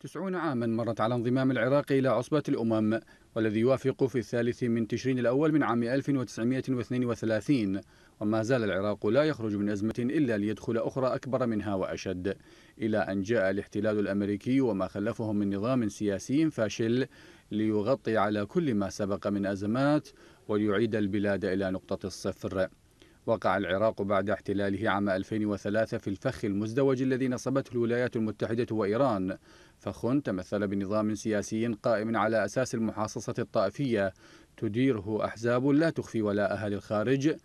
تسعون عاما مرت على انضمام العراق إلى عصبة الأمم والذي يوافق في الثالث من تشرين الأول من عام 1932 وما زال العراق لا يخرج من أزمة إلا ليدخل أخرى أكبر منها وأشد إلى أن جاء الاحتلال الأمريكي وما خلفه من نظام سياسي فاشل ليغطي على كل ما سبق من أزمات وليعيد البلاد إلى نقطة الصفر وقع العراق بعد احتلاله عام 2003 في الفخ المزدوج الذي نصبته الولايات المتحدة وإيران فخ تمثل بنظام سياسي قائم على أساس المحاصصة الطائفية تديره أحزاب لا تخفي ولاءها للخارج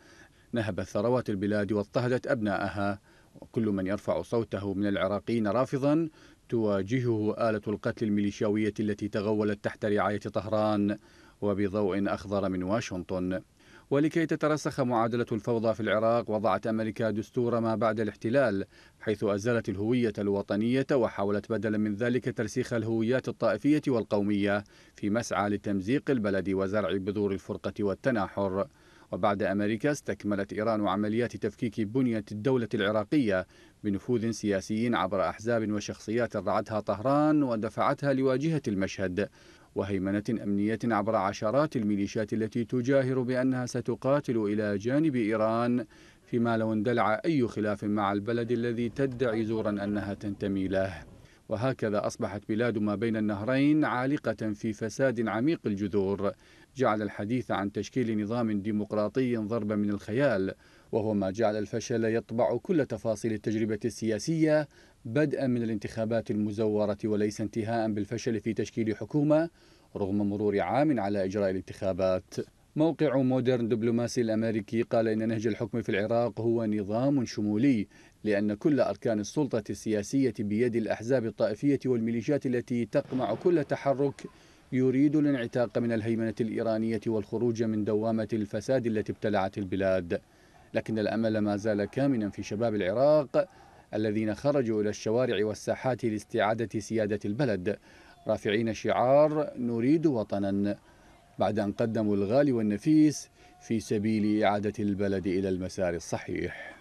نهبت ثروات البلاد واضطهدت أبناءها وكل من يرفع صوته من العراقيين رافضا تواجهه آلة القتل الميليشياوية التي تغولت تحت رعاية طهران وبضوء أخضر من واشنطن ولكي تترسخ معادلة الفوضى في العراق وضعت أمريكا دستور ما بعد الاحتلال حيث أزالت الهوية الوطنية وحاولت بدلا من ذلك ترسيخ الهويات الطائفية والقومية في مسعى لتمزيق البلد وزرع بذور الفرقة والتناحر وبعد أمريكا استكملت إيران عمليات تفكيك بنية الدولة العراقية بنفوذ سياسي عبر أحزاب وشخصيات رعتها طهران ودفعتها لواجهة المشهد وهيمنة أمنية عبر عشرات الميليشيات التي تجاهر بأنها ستقاتل إلى جانب إيران فيما لو اندلع أي خلاف مع البلد الذي تدعي زورا أنها تنتمي له وهكذا أصبحت بلاد ما بين النهرين عالقة في فساد عميق الجذور جعل الحديث عن تشكيل نظام ديمقراطي ضربا من الخيال وهو ما جعل الفشل يطبع كل تفاصيل التجربة السياسية بدءا من الانتخابات المزورة وليس انتهاء بالفشل في تشكيل حكومة رغم مرور عام على إجراء الانتخابات موقع مودرن دبلوماسي الأمريكي قال إن نهج الحكم في العراق هو نظام شمولي لأن كل أركان السلطة السياسية بيد الأحزاب الطائفية والميليشيات التي تقمع كل تحرك يريد الانعتاق من الهيمنة الإيرانية والخروج من دوامة الفساد التي ابتلعت البلاد لكن الأمل ما زال كامنا في شباب العراق الذين خرجوا إلى الشوارع والساحات لاستعادة سيادة البلد رافعين شعار نريد وطنا بعد أن قدموا الغالي والنفيس في سبيل إعادة البلد إلى المسار الصحيح